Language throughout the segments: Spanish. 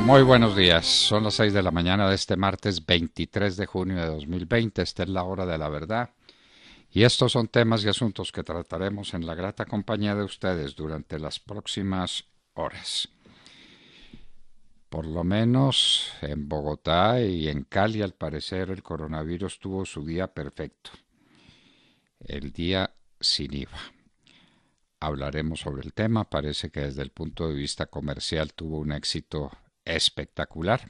Muy buenos días, son las 6 de la mañana de este martes 23 de junio de 2020, esta es la hora de la verdad. Y estos son temas y asuntos que trataremos en la grata compañía de ustedes durante las próximas horas. Por lo menos en Bogotá y en Cali, al parecer, el coronavirus tuvo su día perfecto, el día sin IVA. Hablaremos sobre el tema, parece que desde el punto de vista comercial tuvo un éxito espectacular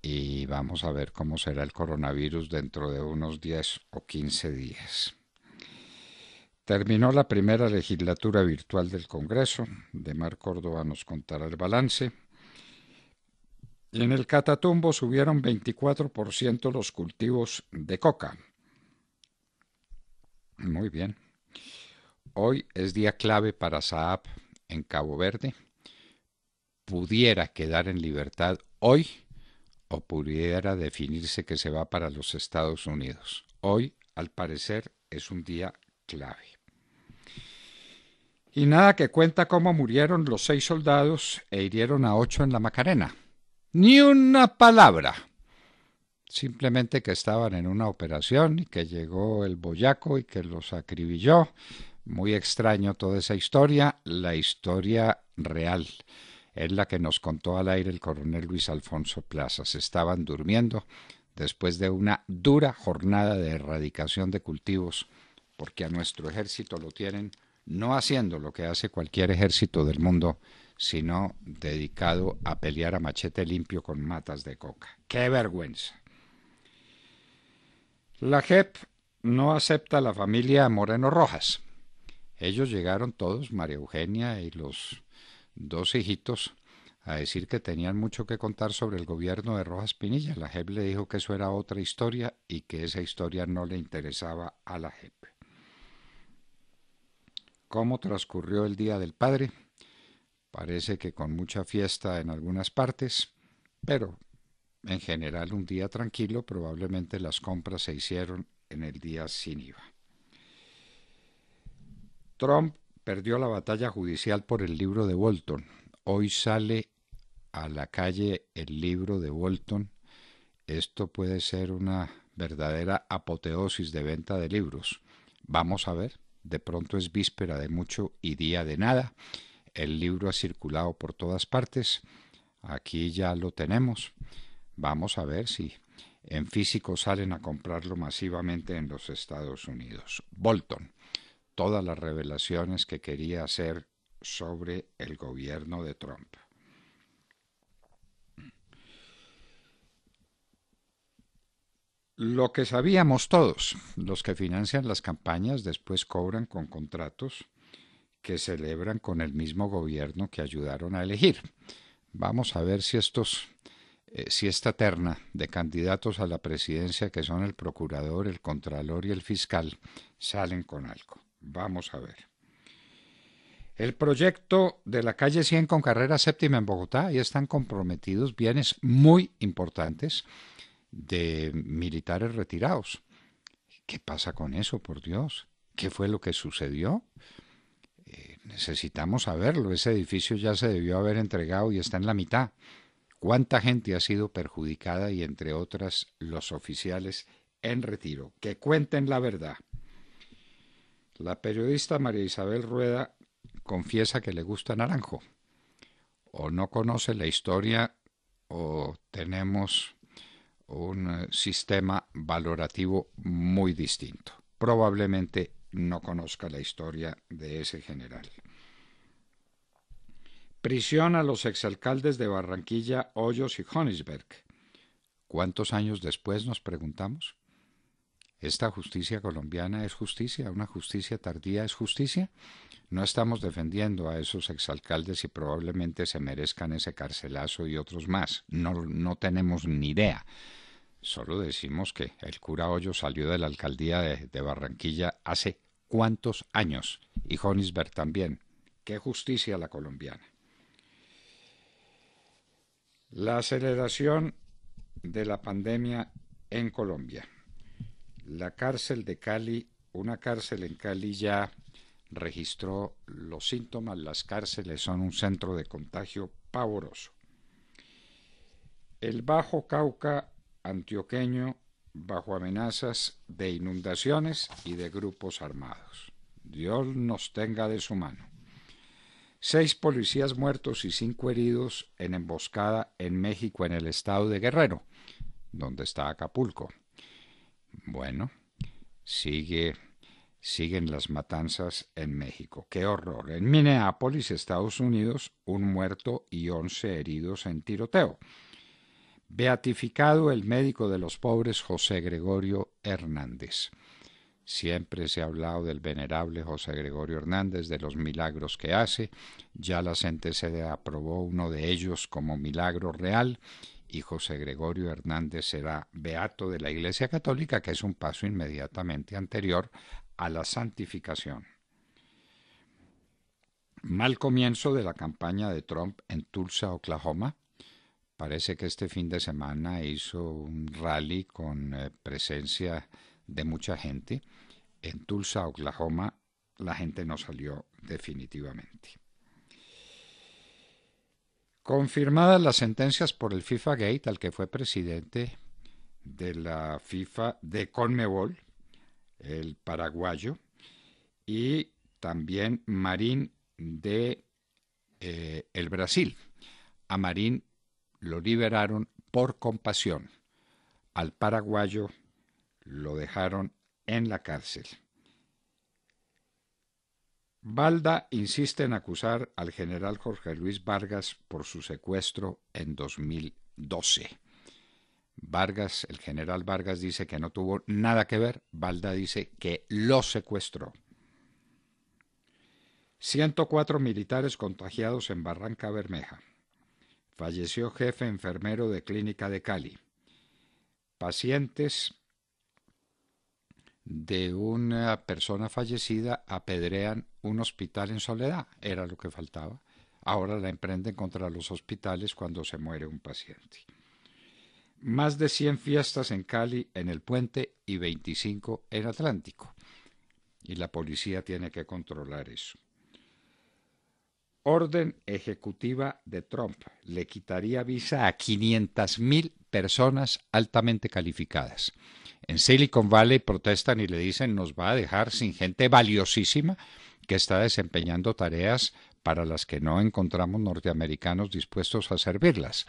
y vamos a ver cómo será el coronavirus dentro de unos 10 o 15 días. Terminó la primera legislatura virtual del Congreso. Demar Córdoba nos contará el balance. En el Catatumbo subieron 24% los cultivos de coca. Muy bien. Hoy es día clave para Saab en Cabo Verde. Pudiera quedar en libertad hoy o pudiera definirse que se va para los Estados Unidos. Hoy, al parecer, es un día clave. Y nada que cuenta cómo murieron los seis soldados e hirieron a ocho en la Macarena. Ni una palabra. Simplemente que estaban en una operación y que llegó el boyaco y que los acribilló. Muy extraño toda esa historia, la historia real. Es la que nos contó al aire el coronel Luis Alfonso Plaza. estaban durmiendo después de una dura jornada de erradicación de cultivos, porque a nuestro ejército lo tienen no haciendo lo que hace cualquier ejército del mundo, sino dedicado a pelear a machete limpio con matas de coca. ¡Qué vergüenza! La JEP no acepta a la familia Moreno Rojas. Ellos llegaron todos, María Eugenia y los dos hijitos, a decir que tenían mucho que contar sobre el gobierno de Rojas Pinilla. La JEP le dijo que eso era otra historia y que esa historia no le interesaba a la JEP. ¿Cómo transcurrió el Día del Padre? Parece que con mucha fiesta en algunas partes, pero en general un día tranquilo, probablemente las compras se hicieron en el día sin IVA. Trump perdió la batalla judicial por el libro de Bolton. Hoy sale a la calle el libro de Bolton. Esto puede ser una verdadera apoteosis de venta de libros. Vamos a ver, de pronto es víspera de mucho y día de nada. El libro ha circulado por todas partes. Aquí ya lo tenemos. Vamos a ver si en físico salen a comprarlo masivamente en los Estados Unidos. Bolton. Todas las revelaciones que quería hacer sobre el gobierno de Trump. Lo que sabíamos todos, los que financian las campañas después cobran con contratos que celebran con el mismo gobierno que ayudaron a elegir. Vamos a ver si estos eh, si esta terna de candidatos a la presidencia que son el procurador, el contralor y el fiscal salen con algo. Vamos a ver. El proyecto de la calle 100 con carrera séptima en Bogotá, y están comprometidos bienes muy importantes de militares retirados. ¿Qué pasa con eso, por Dios? ¿Qué fue lo que sucedió? necesitamos saberlo. Ese edificio ya se debió haber entregado y está en la mitad. ¿Cuánta gente ha sido perjudicada y entre otras los oficiales en retiro? Que cuenten la verdad. La periodista María Isabel Rueda confiesa que le gusta Naranjo. O no conoce la historia o tenemos un eh, sistema valorativo muy distinto. Probablemente no conozca la historia de ese general. Prisión a los exalcaldes de Barranquilla, Hoyos y Honisberg. ¿Cuántos años después nos preguntamos? ¿Esta justicia colombiana es justicia? ¿Una justicia tardía es justicia? No estamos defendiendo a esos exalcaldes y probablemente se merezcan ese carcelazo y otros más. No, no tenemos ni idea. Solo decimos que el cura Hoyo salió de la alcaldía de, Barranquilla hace cuántos años y Jonisbert también. Qué justicia la colombiana. La aceleración de la pandemia en Colombia. La cárcel de Cali, una cárcel en Cali ya registró los síntomas. Las cárceles son un centro de contagio pavoroso. El Bajo Cauca antioqueño bajo amenazas de inundaciones y de grupos armados. Dios nos tenga de su mano. Seis policías muertos y cinco heridos en emboscada en México, en el estado de Guerrero, donde está Acapulco. Bueno, sigue, siguen las matanzas en México. Qué horror. En Minneapolis, Estados Unidos, un muerto y once heridos en tiroteo. Beatificado el médico de los pobres José Gregorio Hernández. Siempre se ha hablado del venerable José Gregorio Hernández, de los milagros que hace. Ya la Sede aprobó uno de ellos como milagro real y José Gregorio Hernández será beato de la Iglesia Católica, que es un paso inmediatamente anterior a la santificación. Mal comienzo de la campaña de Trump en Tulsa, Oklahoma parece que este fin de semana hizo un rally con eh, presencia de mucha gente. En Tulsa, Oklahoma, la gente no salió definitivamente. Confirmadas las sentencias por el FIFA Gate, al que fue presidente de la FIFA de Conmebol, el paraguayo, y también Marín de eh, el Brasil. A Marín lo liberaron por compasión. Al paraguayo lo dejaron en la cárcel. Balda insiste en acusar al general Jorge Luis Vargas por su secuestro en 2012. Vargas, el general Vargas dice que no tuvo nada que ver, Balda dice que lo secuestró. 104 militares contagiados en Barranca Bermeja falleció jefe enfermero de Clínica de Cali. Pacientes de una persona fallecida apedrean un hospital en soledad, era lo que faltaba. Ahora la emprenden contra los hospitales cuando se muere un paciente. Más de 100 fiestas en Cali, en el puente y 25 en Atlántico. Y la policía tiene que controlar eso orden ejecutiva de Trump le quitaría visa a 500.000 personas altamente calificadas. En Silicon Valley protestan y le dicen nos va a dejar sin gente valiosísima que está desempeñando tareas para las que no encontramos norteamericanos dispuestos a servirlas.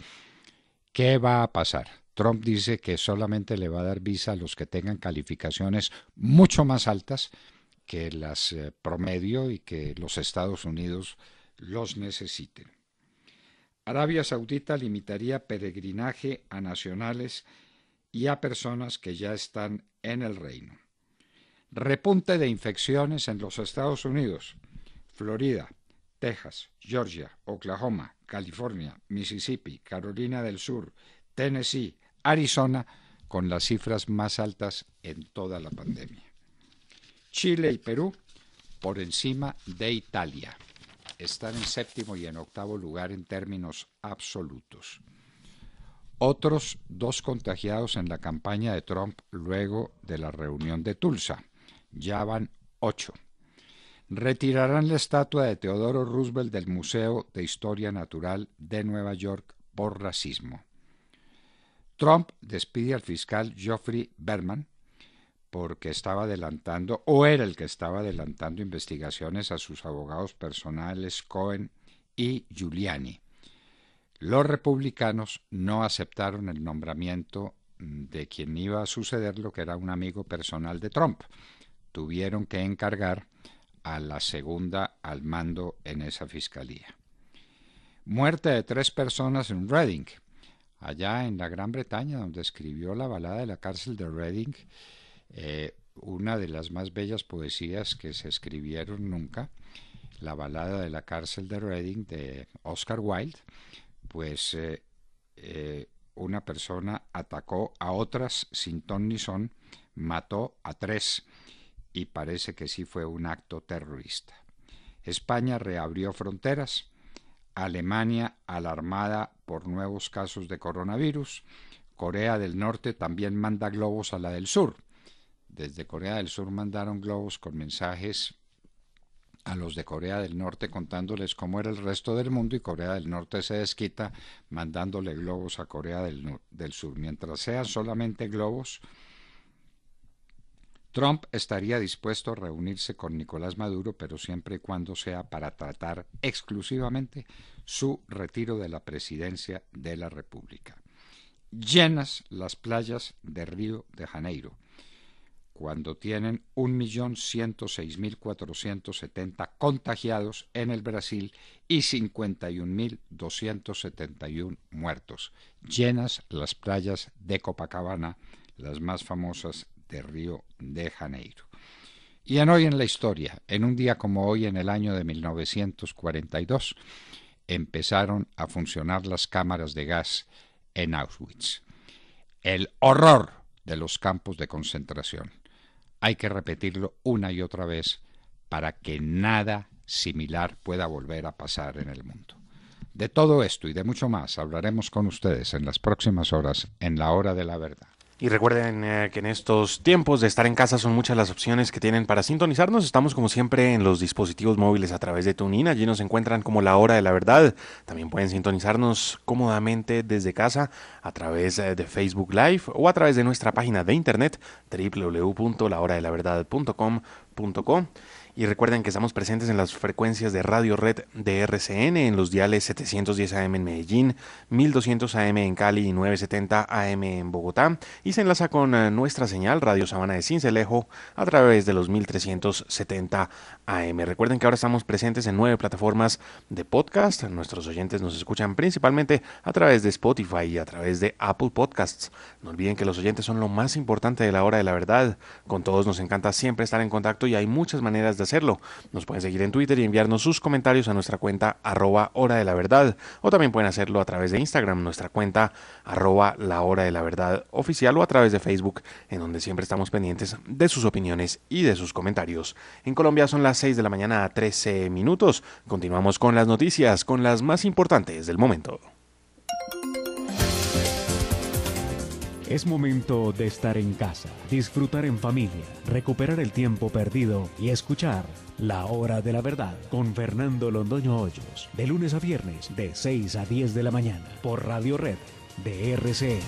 ¿Qué va a pasar? Trump dice que solamente le va a dar visa a los que tengan calificaciones mucho más altas que las eh, promedio y que los Estados Unidos los necesiten. Arabia Saudita limitaría peregrinaje a nacionales y a personas que ya están en el reino. Repunte de infecciones en los Estados Unidos, Florida, Texas, Georgia, Oklahoma, California, Mississippi, Carolina del Sur, Tennessee, Arizona, con las cifras más altas en toda la pandemia. Chile y Perú por encima de Italia están en séptimo y en octavo lugar en términos absolutos. Otros dos contagiados en la campaña de Trump luego de la reunión de Tulsa. Ya van ocho. Retirarán la estatua de Teodoro Roosevelt del Museo de Historia Natural de Nueva York por racismo. Trump despide al fiscal Geoffrey Berman porque estaba adelantando, o era el que estaba adelantando investigaciones a sus abogados personales Cohen y Giuliani. Los republicanos no aceptaron el nombramiento de quien iba a suceder lo que era un amigo personal de Trump. Tuvieron que encargar a la segunda al mando en esa fiscalía. Muerte de tres personas en Reading, allá en la Gran Bretaña, donde escribió la balada de la cárcel de Reading, eh, una de las más bellas poesías que se escribieron nunca, la balada de la cárcel de Reading de Oscar Wilde, pues eh, eh, una persona atacó a otras sin ton ni son, mató a tres y parece que sí fue un acto terrorista. España reabrió fronteras, Alemania alarmada por nuevos casos de coronavirus, Corea del Norte también manda globos a la del Sur. Desde Corea del Sur mandaron globos con mensajes a los de Corea del Norte contándoles cómo era el resto del mundo y Corea del Norte se desquita mandándole globos a Corea del, Sur. Mientras sean solamente globos, Trump estaría dispuesto a reunirse con Nicolás Maduro, pero siempre y cuando sea para tratar exclusivamente su retiro de la presidencia de la República. Llenas las playas de Río de Janeiro cuando tienen 1.106.470 contagiados en el Brasil y 51.271 muertos. Llenas las playas de Copacabana, las más famosas de Río de Janeiro. Y en hoy en la historia, en un día como hoy en el año de 1942, empezaron a funcionar las cámaras de gas en Auschwitz. El horror de los campos de concentración hay que repetirlo una y otra vez para que nada similar pueda volver a pasar en el mundo. De todo esto y de mucho más hablaremos con ustedes en las próximas horas en la hora de la verdad. Y recuerden eh, que en estos tiempos de estar en casa son muchas las opciones que tienen para sintonizarnos. Estamos como siempre en los dispositivos móviles a través de TuneIn. Allí nos encuentran como la hora de la verdad. También pueden sintonizarnos cómodamente desde casa a través eh, de Facebook Live o a través de nuestra página de internet www.lahoradelaverdad.com.co. Y recuerden que estamos presentes en las frecuencias de Radio Red de RCN, en los diales 710 AM en Medellín, 1200 AM en Cali y 970 AM en Bogotá. Y se enlaza con eh, nuestra señal Radio Sabana de Cincelejo a través de los 1370 AM. Recuerden que ahora estamos presentes en nueve plataformas de podcast. Nuestros oyentes nos escuchan principalmente a través de Spotify y a través de Apple Podcasts. No olviden que los oyentes son lo más importante de la hora de la verdad. Con todos nos encanta siempre estar en contacto y hay muchas maneras de hacerlo. Nos pueden seguir en Twitter y enviarnos sus comentarios a nuestra cuenta arroba hora de la verdad. O también pueden hacerlo a través de Instagram, nuestra cuenta arroba la hora de la verdad oficial o a través de Facebook, en donde siempre estamos pendientes de sus opiniones y de sus comentarios. En Colombia son las 6 de la mañana a 13 minutos. Continuamos con las noticias, con las más importantes del momento. Es momento de estar en casa, disfrutar en familia, recuperar el tiempo perdido y escuchar La Hora de la Verdad con Fernando Londoño Hoyos, de lunes a viernes de 6 a 10 de la mañana por Radio Red de RCN.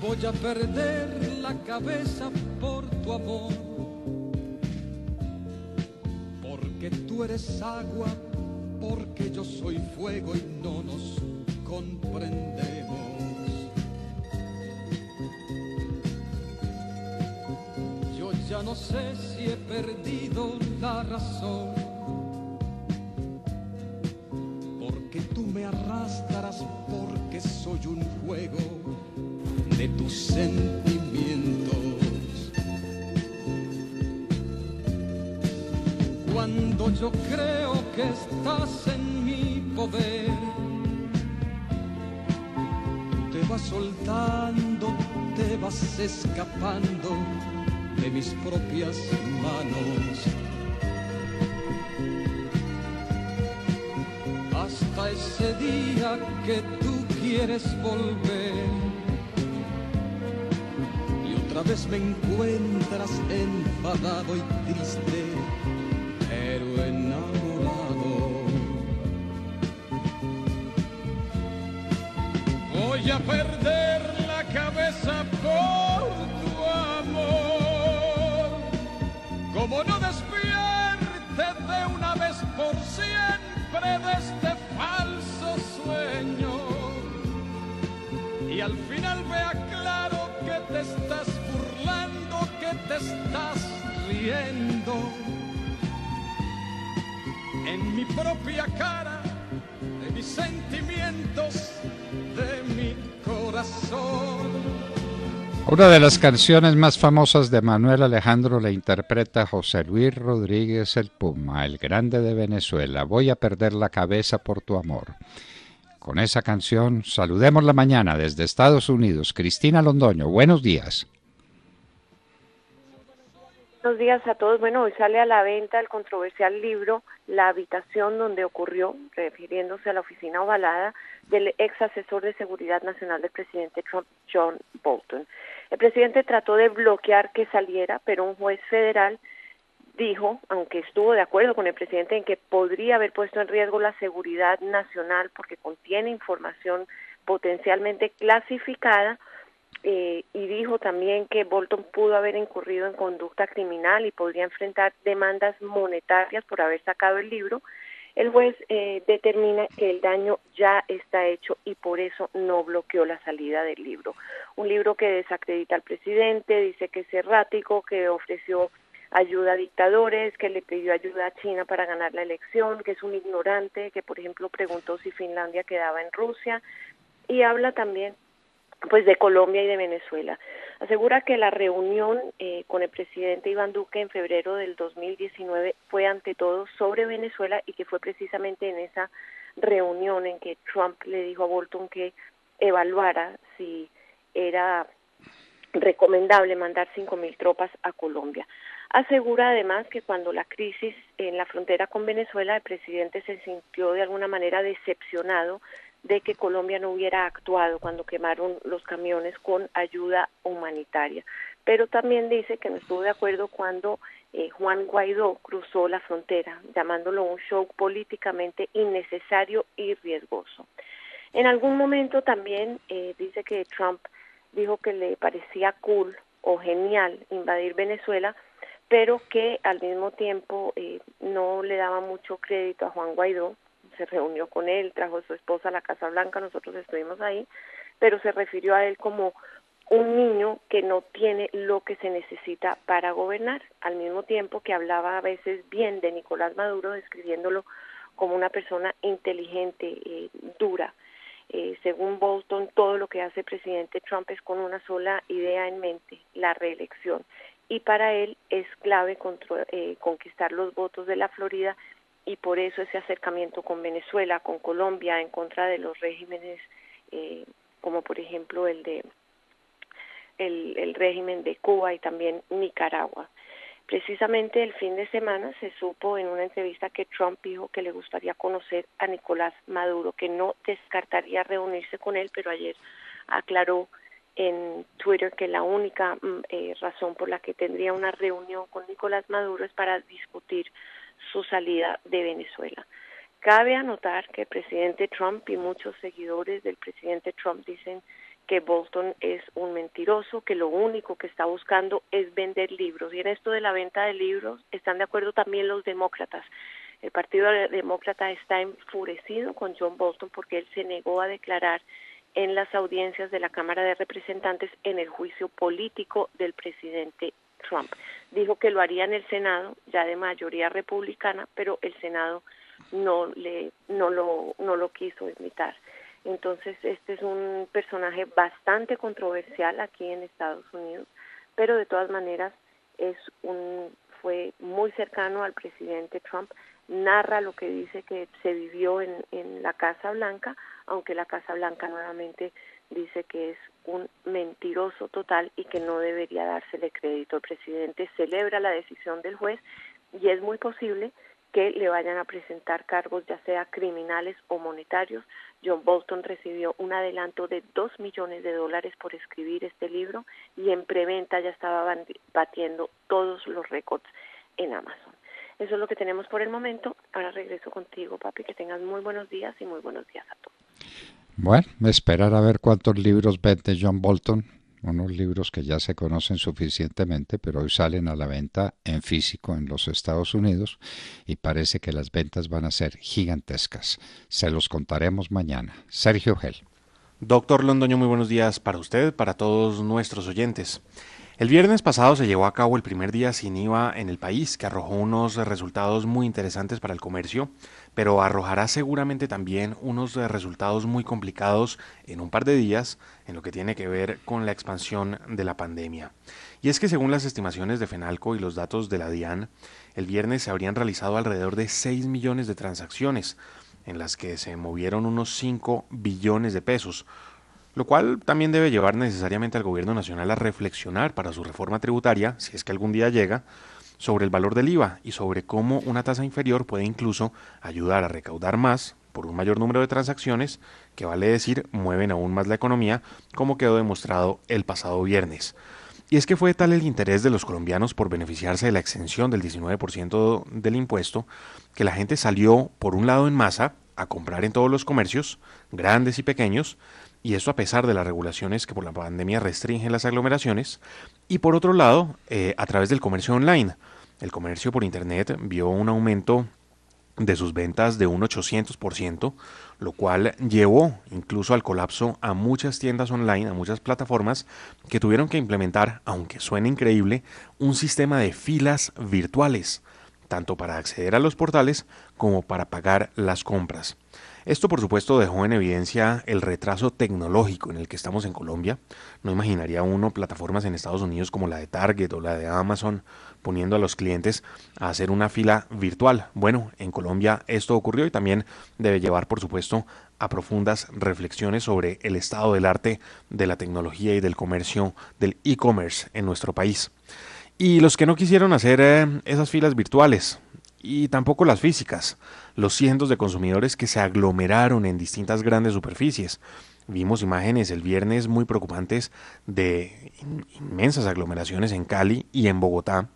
Voy a perder cabeza por tu amor, porque tú eres agua, porque yo soy fuego y no nos comprendemos. Yo ya no sé si he perdido la razón, porque tú me arrastrarás, porque soy un juego de tus sentidos. yo creo que estás en mi poder. Te vas soltando, te vas escapando de mis propias manos. Hasta ese día que tú quieres volver. Y otra vez me encuentras enfadado y triste perder la cabeza por tu amor. Como no despierte de una vez por siempre de este falso sueño. Y al final vea claro que te estás burlando, que te estás riendo. En mi propia cara, de mis sentimientos, de mi una de las canciones más famosas de Manuel Alejandro la interpreta José Luis Rodríguez el Puma, el grande de Venezuela. Voy a perder la cabeza por tu amor. Con esa canción saludemos la mañana desde Estados Unidos. Cristina Londoño, buenos días. Buenos días a todos. Bueno, hoy sale a la venta el controversial libro La habitación donde ocurrió, refiriéndose a la oficina ovalada del ex asesor de seguridad nacional del presidente Trump, John Bolton. El presidente trató de bloquear que saliera, pero un juez federal dijo, aunque estuvo de acuerdo con el presidente en que podría haber puesto en riesgo la seguridad nacional porque contiene información potencialmente clasificada, eh, y dijo también que Bolton pudo haber incurrido en conducta criminal y podría enfrentar demandas monetarias por haber sacado el libro, el juez eh, determina que el daño ya está hecho y por eso no bloqueó la salida del libro. Un libro que desacredita al presidente, dice que es errático, que ofreció ayuda a dictadores, que le pidió ayuda a China para ganar la elección, que es un ignorante, que por ejemplo preguntó si Finlandia quedaba en Rusia y habla también pues de Colombia y de Venezuela. Asegura que la reunión eh, con el presidente Iván Duque en febrero del 2019 fue ante todo sobre Venezuela y que fue precisamente en esa reunión en que Trump le dijo a Bolton que evaluara si era recomendable mandar 5.000 tropas a Colombia. Asegura además que cuando la crisis en la frontera con Venezuela, el presidente se sintió de alguna manera decepcionado de que Colombia no hubiera actuado cuando quemaron los camiones con ayuda humanitaria. Pero también dice que no estuvo de acuerdo cuando eh, Juan Guaidó cruzó la frontera, llamándolo un show políticamente innecesario y riesgoso. En algún momento también eh, dice que Trump dijo que le parecía cool o genial invadir Venezuela, pero que al mismo tiempo eh, no le daba mucho crédito a Juan Guaidó se reunió con él, trajo a su esposa a la Casa Blanca, nosotros estuvimos ahí, pero se refirió a él como un niño que no tiene lo que se necesita para gobernar, al mismo tiempo que hablaba a veces bien de Nicolás Maduro, describiéndolo como una persona inteligente, eh, dura. Eh, según Bolton, todo lo que hace el presidente Trump es con una sola idea en mente, la reelección. Y para él es clave eh, conquistar los votos de la Florida y por eso ese acercamiento con Venezuela, con Colombia, en contra de los regímenes eh, como por ejemplo el de el, régimen de Cuba y también Nicaragua. Precisamente el fin de semana se supo en una entrevista que Trump dijo que le gustaría conocer a Nicolás Maduro, que no descartaría reunirse con él, pero ayer aclaró en Twitter que la única mm, eh, razón por la que tendría una reunión con Nicolás Maduro es para discutir su salida de Venezuela. Cabe anotar que el presidente Trump y muchos seguidores del presidente Trump dicen que Bolton es un mentiroso, que lo único que está buscando es vender libros. Y en esto de la venta de libros están de acuerdo también los demócratas. El Partido Demócrata está enfurecido con John Bolton porque él se negó a declarar en las audiencias de la Cámara de Representantes en el juicio político del presidente Trump. Dijo que lo haría en el Senado, ya de mayoría republicana, pero el Senado no le no lo no lo quiso imitar. Entonces, este es un personaje bastante controversial aquí en Estados Unidos, pero de todas maneras es un fue muy cercano al presidente Trump, narra lo que dice que se vivió en, en la Casa Blanca, aunque la Casa Blanca nuevamente dice que es un mentiroso total y que no debería dársele crédito. El presidente celebra la decisión del juez y es muy posible que le vayan a presentar cargos ya sea criminales o monetarios. John Bolton recibió un adelanto de dos millones de dólares por escribir este libro y en preventa ya estaba batiendo todos los récords en Amazon. Eso es lo que tenemos por el momento. Ahora regreso contigo, papi. Que tengas muy buenos días y muy buenos días a todos. Bueno, esperar a ver cuántos libros vende John Bolton, unos libros que ya se conocen suficientemente, pero hoy salen a la venta en físico en los Estados Unidos y parece que las ventas van a ser gigantescas. Se los contaremos mañana. Sergio Gel. Doctor Londoño, muy buenos días para usted, para todos nuestros oyentes. El viernes pasado se llevó a cabo el primer día sin IVA en el país, que arrojó unos resultados muy interesantes para el comercio, pero arrojará seguramente también unos eh, resultados muy complicados en un par de días en lo que tiene que ver con la expansión de la pandemia. Y es que según las estimaciones de Fenalco y los datos de la DIAN, el viernes se habrían realizado alrededor de 6 millones de transacciones, en las que se movieron unos 5 billones de pesos, lo cual también debe llevar necesariamente al Gobierno Nacional a reflexionar para su reforma tributaria, si es que algún día llega, sobre el valor del IVA y sobre cómo una tasa inferior puede incluso ayudar a recaudar más por un mayor número de transacciones, que vale decir mueven aún más la economía, como quedó demostrado el pasado viernes. Y es que fue tal el interés de los colombianos por beneficiarse de la exención del 19% del impuesto, que la gente salió, por un lado, en masa a comprar en todos los comercios, grandes y pequeños, y esto a pesar de las regulaciones que por la pandemia restringen las aglomeraciones, y por otro lado, eh, a través del comercio online, el comercio por Internet vio un aumento de sus ventas de un 800%, lo cual llevó incluso al colapso a muchas tiendas online, a muchas plataformas que tuvieron que implementar, aunque suene increíble, un sistema de filas virtuales, tanto para acceder a los portales como para pagar las compras. Esto por supuesto dejó en evidencia el retraso tecnológico en el que estamos en Colombia. No imaginaría uno plataformas en Estados Unidos como la de Target o la de Amazon poniendo a los clientes a hacer una fila virtual. Bueno, en Colombia esto ocurrió y también debe llevar, por supuesto, a profundas reflexiones sobre el estado del arte, de la tecnología y del comercio, del e-commerce en nuestro país. Y los que no quisieron hacer eh, esas filas virtuales, y tampoco las físicas, los cientos de consumidores que se aglomeraron en distintas grandes superficies. Vimos imágenes el viernes muy preocupantes de inmensas aglomeraciones en Cali y en Bogotá,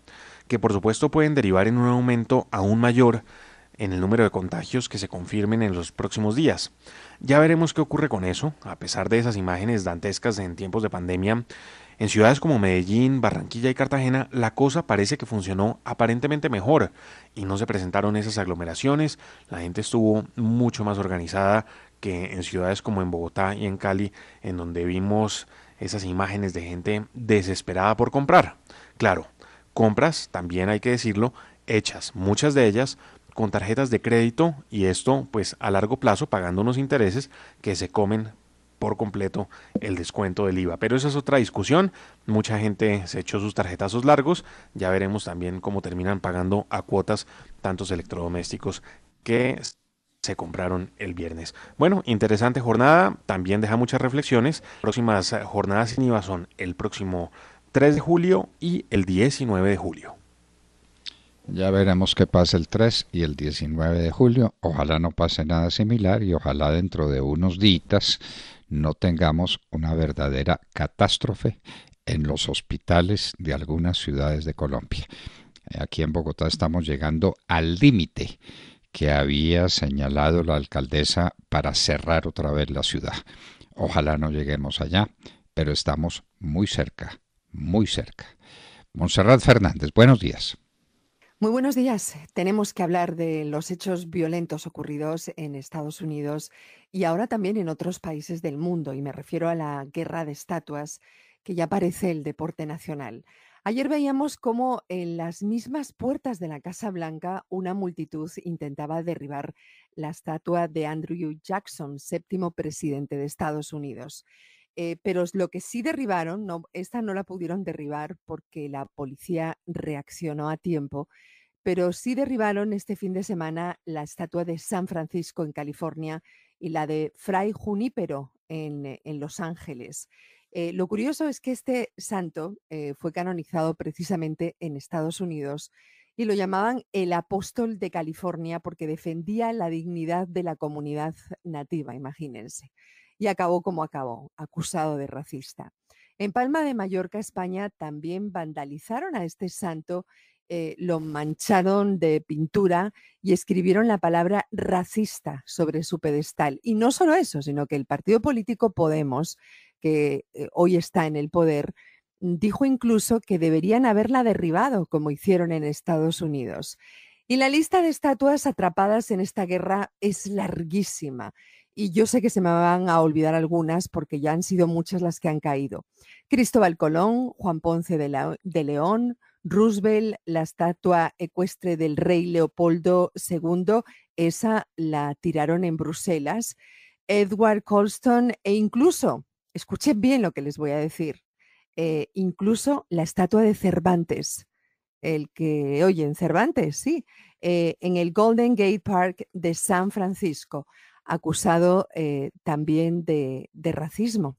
que por supuesto pueden derivar en un aumento aún mayor en el número de contagios que se confirmen en los próximos días. Ya veremos qué ocurre con eso, a pesar de esas imágenes dantescas en tiempos de pandemia. En ciudades como Medellín, Barranquilla y Cartagena, la cosa parece que funcionó aparentemente mejor y no se presentaron esas aglomeraciones, la gente estuvo mucho más organizada que en ciudades como en Bogotá y en Cali, en donde vimos esas imágenes de gente desesperada por comprar. Claro, compras, también hay que decirlo, hechas, muchas de ellas con tarjetas de crédito y esto pues a largo plazo pagando unos intereses que se comen por completo el descuento del IVA. Pero esa es otra discusión. Mucha gente se echó sus tarjetazos largos. Ya veremos también cómo terminan pagando a cuotas tantos electrodomésticos que se compraron el viernes. Bueno, interesante jornada. También deja muchas reflexiones. Próximas jornadas sin IVA son el próximo 3 de julio y el 19 de julio. Ya veremos qué pasa el 3 y el 19 de julio. Ojalá no pase nada similar y ojalá dentro de unos días no tengamos una verdadera catástrofe en los hospitales de algunas ciudades de Colombia. Eh, aquí en Bogotá estamos llegando al límite que había señalado la alcaldesa para cerrar otra vez la ciudad. Ojalá no lleguemos allá, pero estamos muy cerca muy cerca. Monserrat Fernández, buenos días. Muy buenos días. Tenemos que hablar de los hechos violentos ocurridos en Estados Unidos y ahora también en otros países del mundo, y me refiero a la guerra de estatuas, que ya parece el deporte nacional. Ayer veíamos cómo en las mismas puertas de la Casa Blanca una multitud intentaba derribar la estatua de Andrew Jackson, séptimo presidente de Estados Unidos. Eh, pero lo que sí derribaron, esta no la pudieron derribar porque la policía reaccionó a tiempo, pero sí derribaron este fin de semana la estatua de San Francisco en California y la de Fray Junípero en, eh, Los Ángeles. Eh, lo curioso es que este santo fue canonizado precisamente en Estados Unidos y lo llamaban el apóstol de California porque defendía la dignidad de la comunidad nativa, imagínense y acabó como acabó, acusado de racista. En Palma de Mallorca, España, también vandalizaron a este santo, eh, lo mancharon de pintura y escribieron la palabra racista sobre su pedestal. Y no solo eso, sino que el partido político Podemos, que eh, hoy está en el poder, dijo incluso que deberían haberla derribado, como hicieron en Estados Unidos. Y la lista de estatuas atrapadas en esta guerra es larguísima y yo sé que se me van a olvidar algunas porque ya han sido muchas las que han caído. Cristóbal Colón, Juan Ponce de, León, Roosevelt, la estatua ecuestre del rey Leopoldo II, esa la tiraron en Bruselas, Edward Colston e incluso, escuchen bien lo que les voy a decir, eh, incluso la estatua de Cervantes, el que oyen Cervantes, sí, eh, en el Golden Gate Park de San Francisco acusado eh, también de, racismo.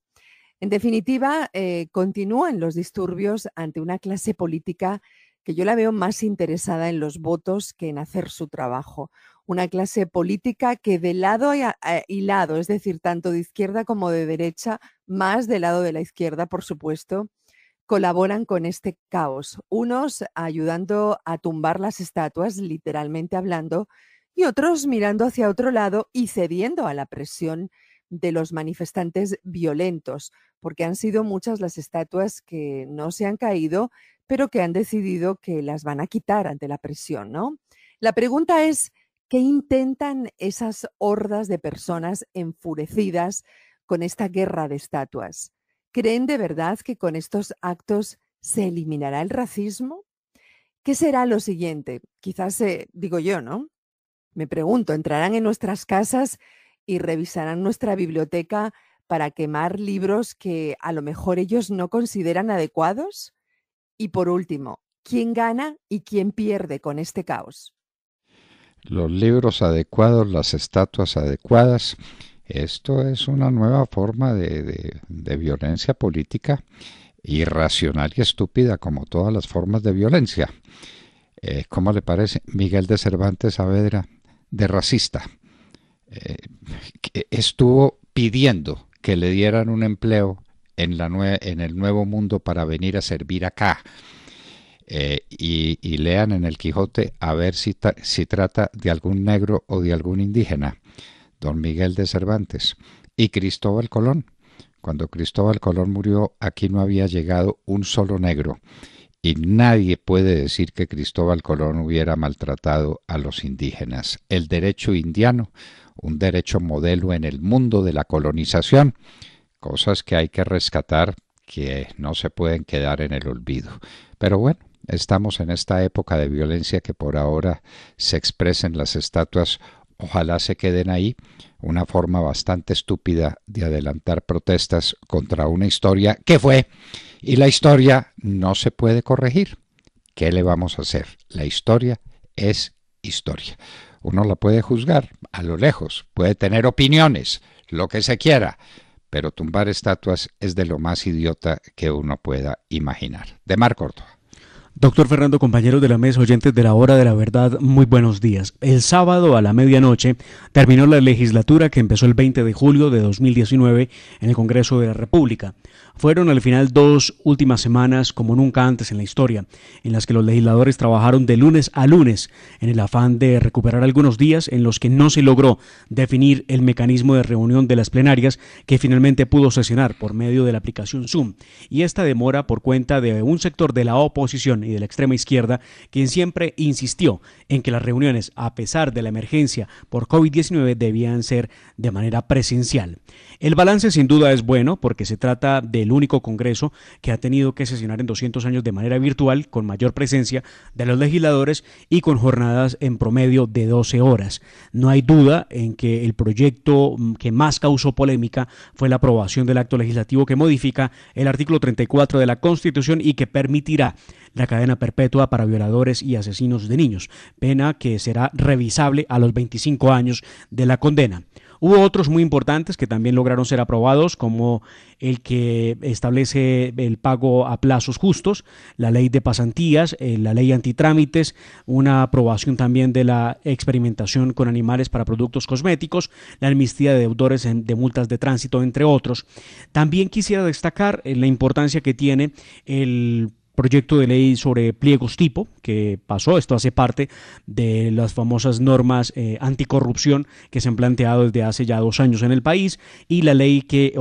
En definitiva, eh, continúan los disturbios ante una clase política que yo la veo más interesada en los votos que en hacer su trabajo. Una clase política que de lado eh, y lado, es decir, tanto de izquierda como de derecha, más del lado de la izquierda, por supuesto, colaboran con este caos. Unos ayudando a tumbar las estatuas, literalmente hablando, y otros mirando hacia otro lado y cediendo a la presión de los manifestantes violentos, porque han sido muchas las estatuas que no se han caído, pero que han decidido que las van a quitar ante la presión, ¿no? La pregunta es, ¿qué intentan esas hordas de personas enfurecidas con esta guerra de estatuas? ¿Creen de verdad que con estos actos se eliminará el racismo? ¿Qué será lo siguiente? Quizás, digo yo, ¿no? Me pregunto, ¿entrarán en nuestras casas y revisarán nuestra biblioteca para quemar libros que a lo mejor ellos no consideran adecuados? Y por último, ¿quién gana y quién pierde con este caos? Los libros adecuados, las estatuas adecuadas. Esto es una nueva forma de, violencia política irracional y estúpida como todas las formas de violencia. Eh, ¿Cómo le parece? Miguel de Cervantes Saavedra de racista. Eh, estuvo pidiendo que le dieran un empleo en, la en el Nuevo Mundo para venir a servir acá. Eh, y, lean en el Quijote a ver si, si trata de algún negro o de algún indígena. Don Miguel de Cervantes y Cristóbal Colón. Cuando Cristóbal Colón murió, aquí no había llegado un solo negro y nadie puede decir que Cristóbal Colón hubiera maltratado a los indígenas. El derecho indiano, un derecho modelo en el mundo de la colonización, cosas que hay que rescatar que no se pueden quedar en el olvido. Pero bueno, estamos en esta época de violencia que por ahora se expresa en las estatuas ojalá se queden ahí, una forma bastante estúpida de adelantar protestas contra una historia que fue y la historia no se puede corregir. ¿Qué le vamos a hacer? La historia es historia. Uno la puede juzgar a lo lejos, puede tener opiniones, lo que se quiera, pero tumbar estatuas es de lo más idiota que uno pueda imaginar. De Marco Córdoba. Doctor Fernando, compañeros de la mesa, oyentes de la hora de la verdad, muy buenos días. El sábado a la medianoche terminó la legislatura que empezó el 20 de julio de 2019 en el Congreso de la República fueron al final dos últimas semanas como nunca antes en la historia, en las que los legisladores trabajaron de lunes a lunes en el afán de recuperar algunos días en los que no se logró definir el mecanismo de reunión de las plenarias que finalmente pudo sesionar por medio de la aplicación Zoom. Y esta demora por cuenta de un sector de la oposición y de la extrema izquierda, quien siempre insistió en que las reuniones, a pesar de la emergencia por COVID-19, debían ser de manera presencial. El balance sin duda es bueno porque se trata de el único Congreso que ha tenido que sesionar en 200 años de manera virtual, con mayor presencia de los legisladores y con jornadas en promedio de 12 horas. No hay duda en que el proyecto mm, que más causó polémica fue la aprobación del acto legislativo que modifica el artículo 34 de la Constitución y que permitirá la cadena perpetua para violadores y asesinos de niños, pena que será revisable a los 25 años de la condena. Hubo otros muy importantes que también lograron ser aprobados, como el que establece el pago a plazos justos, la ley de pasantías, eh, la ley antitrámites, una aprobación también de la experimentación con animales para productos cosméticos, la amnistía de deudores de multas de tránsito, entre otros. También quisiera destacar eh, la importancia que tiene el proyecto de ley sobre pliegos tipo que pasó. Esto hace parte de las famosas normas eh, anticorrupción que se han planteado desde hace ya dos años en el país y la ley que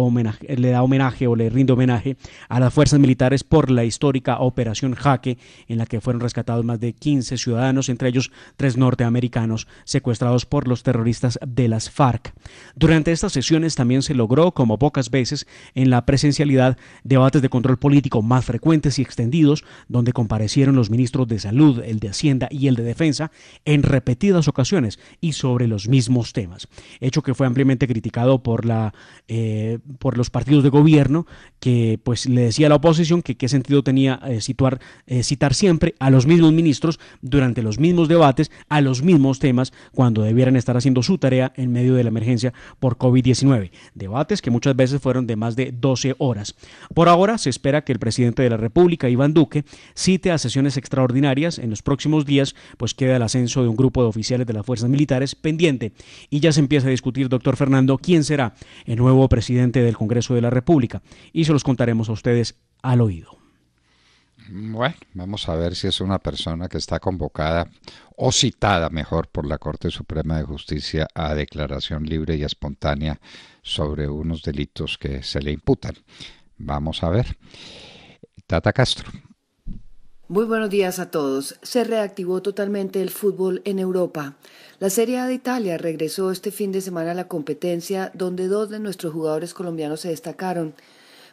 le da homenaje o le rinde homenaje a las fuerzas militares por la histórica operación Jaque en la que fueron rescatados más de 15 ciudadanos, entre ellos tres norteamericanos secuestrados por los terroristas de las FARC. Durante estas sesiones también se logró, como pocas veces en la presencialidad, debates de control político más frecuentes y extendidos donde comparecieron los ministros de Salud, el de Hacienda y el de Defensa en repetidas ocasiones y sobre los mismos temas. Hecho que fue ampliamente criticado por, la, eh, por los partidos de gobierno, que pues le decía a la oposición que qué sentido tenía eh, situar, eh, citar siempre a los mismos ministros durante los mismos debates, a los mismos temas, cuando debieran estar haciendo su tarea en medio de la emergencia por COVID-19. Debates que muchas veces fueron de más de 12 horas. Por ahora se espera que el presidente de la República, Iván Duque, cite a sesiones extraordinarias en los próximos días, pues queda el ascenso de un grupo de oficiales de las fuerzas militares pendiente y ya se empieza a discutir, doctor Fernando, quién será el nuevo presidente del Congreso de la República y se los contaremos a ustedes al oído. Bueno, vamos a ver si es una persona que está convocada o citada, mejor, por la Corte Suprema de Justicia a declaración libre y espontánea sobre unos delitos que se le imputan. Vamos a ver. Tata Castro. Muy buenos días a todos. Se reactivó totalmente el fútbol en Europa. La Serie A de Italia regresó este fin de semana a la competencia donde dos de nuestros jugadores colombianos se destacaron.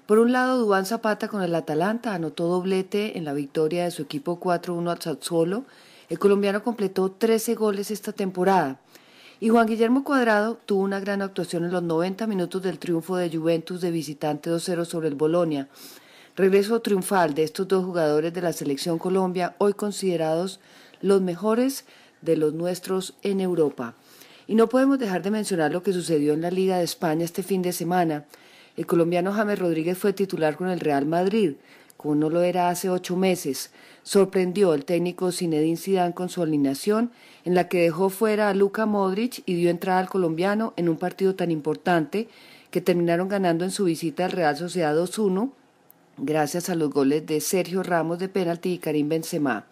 Por un lado, Dubán Zapata con el Atalanta anotó doblete en la victoria de su equipo 4-1 al Sassuolo. El colombiano completó 13 goles esta temporada. Y Juan Guillermo Cuadrado tuvo una gran actuación en los 90 minutos del triunfo de Juventus de visitante 2-0 sobre el Bolonia. Regreso triunfal de estos dos jugadores de la selección Colombia, hoy considerados los mejores de los nuestros en Europa. Y no podemos dejar de mencionar lo que sucedió en la Liga de España este fin de semana. El colombiano James Rodríguez fue titular con el Real Madrid, como no lo era hace ocho meses. Sorprendió al técnico Zinedine Zidane con su alineación, en la que dejó fuera a Luka Modric y dio entrada al colombiano en un partido tan importante que terminaron ganando en su visita al Real Sociedad 2-1 gracias a los goles de Sergio Ramos de penalti y Karim Benzema.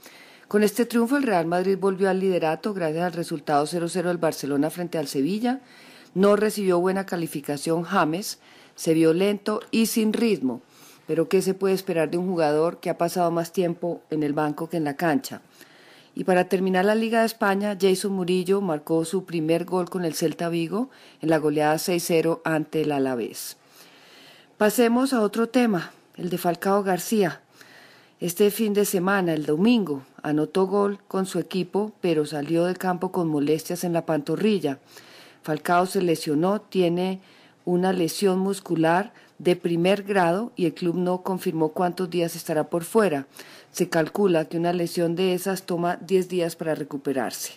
Con este triunfo el Real Madrid volvió al liderato gracias al resultado 0-0 del Barcelona frente al Sevilla. No recibió buena calificación James, se vio lento y sin ritmo. Pero ¿qué se puede esperar de un jugador que ha pasado más tiempo en el banco que en la cancha? Y para terminar la Liga de España, Jason Murillo marcó su primer gol con el Celta Vigo en la goleada 6-0 ante el Alavés. Pasemos a otro tema el de Falcao García. Este fin de semana, el domingo, anotó gol con su equipo, pero salió del campo con molestias en la pantorrilla. Falcao se lesionó, tiene una lesión muscular de primer grado y el club no confirmó cuántos días estará por fuera. Se calcula que una lesión de esas toma 10 días para recuperarse.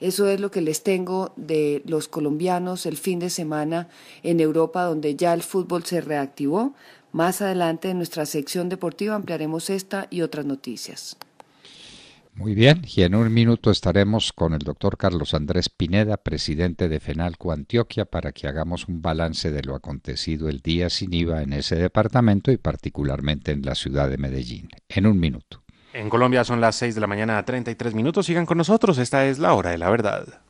Eso es lo que les tengo de los colombianos el fin de semana en Europa, donde ya el fútbol se reactivó, más adelante en nuestra sección deportiva ampliaremos esta y otras noticias. Muy bien, y en un minuto estaremos con el doctor Carlos Andrés Pineda, presidente de FENALCO Antioquia, para que hagamos un balance de lo acontecido el día sin IVA en ese departamento y particularmente en la ciudad de Medellín. En un minuto. En Colombia son las 6 de la mañana, a 33 minutos. Sigan con nosotros, esta es la hora de la verdad.